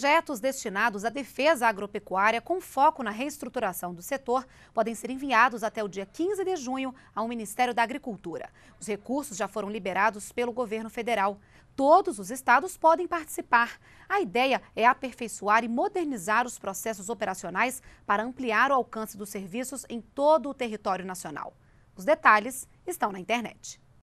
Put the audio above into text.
Projetos destinados à defesa agropecuária com foco na reestruturação do setor podem ser enviados até o dia 15 de junho ao Ministério da Agricultura. Os recursos já foram liberados pelo governo federal. Todos os estados podem participar. A ideia é aperfeiçoar e modernizar os processos operacionais para ampliar o alcance dos serviços em todo o território nacional. Os detalhes estão na internet.